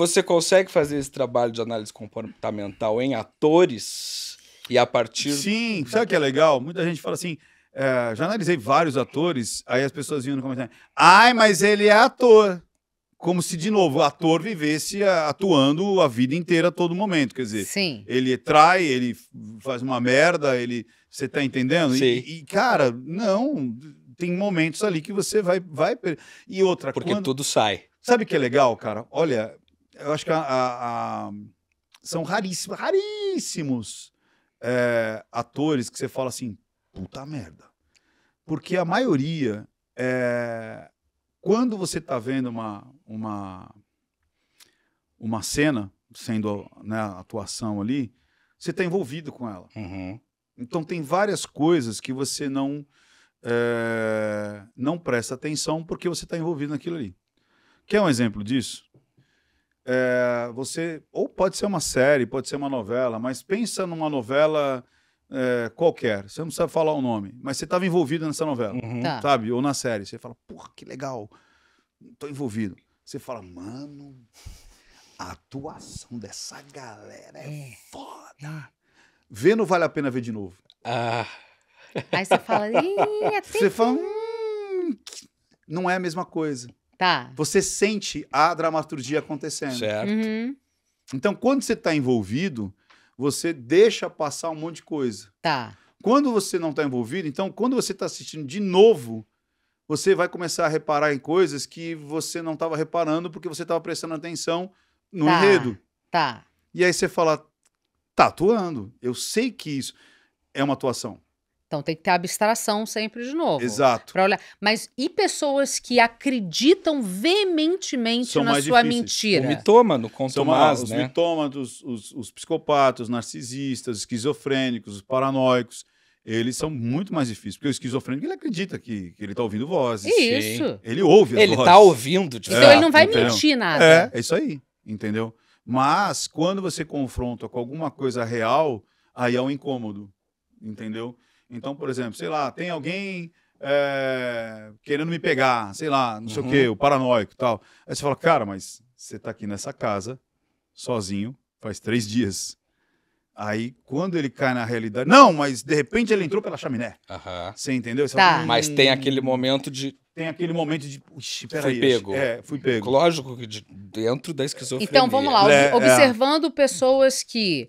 você consegue fazer esse trabalho de análise comportamental em atores e a partir. Sim, sabe o que é legal? Muita gente fala assim. É, já analisei vários atores, aí as pessoas vinham no comentário. Ai, mas ele é ator. Como se, de novo, o ator vivesse atuando a vida inteira, a todo momento. Quer dizer, Sim. ele trai, ele faz uma merda, ele. Você tá entendendo? Sim. E, e, cara, não. Tem momentos ali que você vai. vai... E outra Porque quando... tudo sai. Sabe o que é legal, cara? Olha, eu acho que a, a, a, são raríssimos, raríssimos é, atores que você fala assim, puta merda. Porque a maioria, é, quando você está vendo uma, uma, uma cena, sendo né, a atuação ali, você está envolvido com ela. Uhum. Então tem várias coisas que você não é, não presta atenção porque você está envolvido naquilo ali. Quer um exemplo disso? é, você ou pode ser uma série, pode ser uma novela, mas pensa numa novela é, qualquer. Você não precisa falar o nome, mas você estava envolvido nessa novela, uhum. tá. sabe? Ou na série. Você fala, porra, que legal, estou envolvido. Você fala, mano, a atuação dessa galera é, é. foda. Ah. vê não vale a pena ver de novo. Ah. Aí você fala, Ih, até você fala, hum, não é a mesma coisa. Tá. Você sente a dramaturgia acontecendo. Certo. Uhum. Então, quando você está envolvido, você deixa passar um monte de coisa. Tá. Quando você não está envolvido, então, quando você está assistindo de novo, você vai começar a reparar em coisas que você não estava reparando porque você estava prestando atenção no tá. enredo. Tá. E aí você fala, tá atuando. Eu sei que isso é uma atuação. Então tem que ter abstração sempre de novo. Exato. Olhar. Mas e pessoas que acreditam veementemente São na sua difíceis. mentira? O mitômano, com São os né? mitômanos, os, os, psicopatas, os narcisistas, os esquizofrênicos, os paranoicos. Eles são muito mais difíceis, porque o esquizofrênico ele acredita que, que ele está ouvindo vozes. Isso. Ele ouve as ele vozes. Tá então, ele está ouvindo. Tipo. Então é, ele não vai entendeu? mentir nada. É, é isso aí, entendeu? Mas quando você confronta com alguma coisa real, aí é um incômodo, entendeu? Então, por exemplo, sei lá, tem alguém é, querendo me pegar, sei lá, não sei o quê, uhum. o paranoico e tal. Aí você fala, cara, mas você tá aqui nessa casa, sozinho, faz três dias. Aí, quando ele cai na realidade. Não, mas de repente ele entrou pela chaminé. Uhum. Você entendeu? Você tá. fala, Mas tem hum. aquele momento de. Tem aquele momento de. Ixi, peraí. Fui pego. É, fui pego. Lógico que de... dentro da esquizofrenia. Então, vamos lá. É, observando é. pessoas que,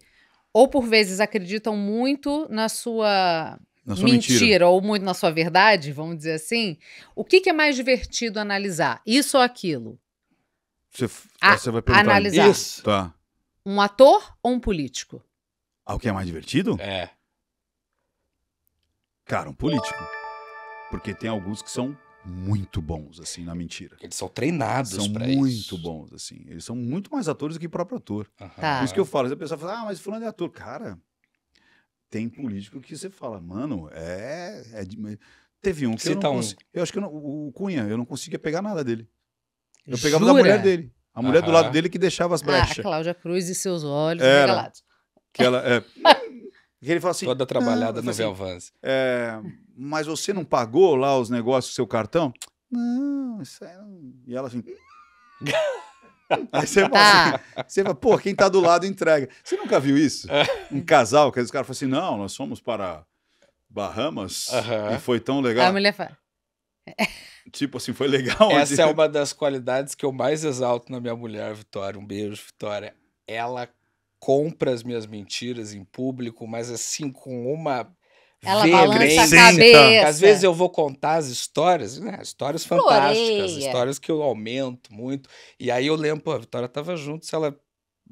ou por vezes, acreditam muito na sua mentira, mentira, ou muito na sua verdade, vamos dizer assim, o que, que é mais divertido analisar? Isso ou aquilo? Você, a, você vai perguntar analisar. isso? Tá. Um ator ou um político? Ah, o que é mais divertido? É. Cara, um político. Porque tem alguns que são muito bons, assim, na mentira. Eles são treinados São muito isso. bons, assim. Eles são muito mais atores do que o próprio ator. Uhum. Tá. Por isso que eu falo, a pessoa fala, ah, mas fulano é ator. Cara, tem político que você fala, mano, é. é de... Teve um que Cita eu não tá um. Eu acho que não... o Cunha, eu não conseguia pegar nada dele. Eu Jura? pegava da mulher dele. A mulher do lado dele que deixava as brechas. Ah, a Cláudia Cruz e seus olhos Era, Que ela é. que ele fala assim. Toda trabalhada no assim, É, mas você não pagou lá os negócios do seu cartão? Não, isso é. E ela assim. Aí você fala, tá. Assim, você fala, pô, quem tá do lado entrega. Você nunca viu isso? É. Um casal, que os caras falam assim, não, nós fomos para Bahamas uh -huh. e foi tão legal. A mulher fala... É. Tipo assim, foi legal. Essa onde... é uma das qualidades que eu mais exalto na minha mulher, Vitória. Um beijo, Vitória. Ela compra as minhas mentiras em público, mas assim, com uma ela Vê, balança a cabeça. Então. Às vezes eu vou contar as histórias, né? Histórias fantásticas, Floreia. histórias que eu aumento muito. E aí eu lembro, pô, a Vitória tava junto, se ela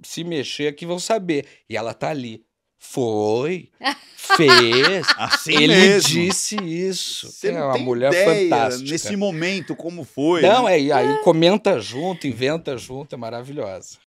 se mexer aqui vão saber. E ela tá ali. Foi, fez, assim ele mesmo. disse isso. Você é uma mulher fantástica. Nesse momento, como foi? Não, né? é é, aí comenta junto, inventa junto, é maravilhosa.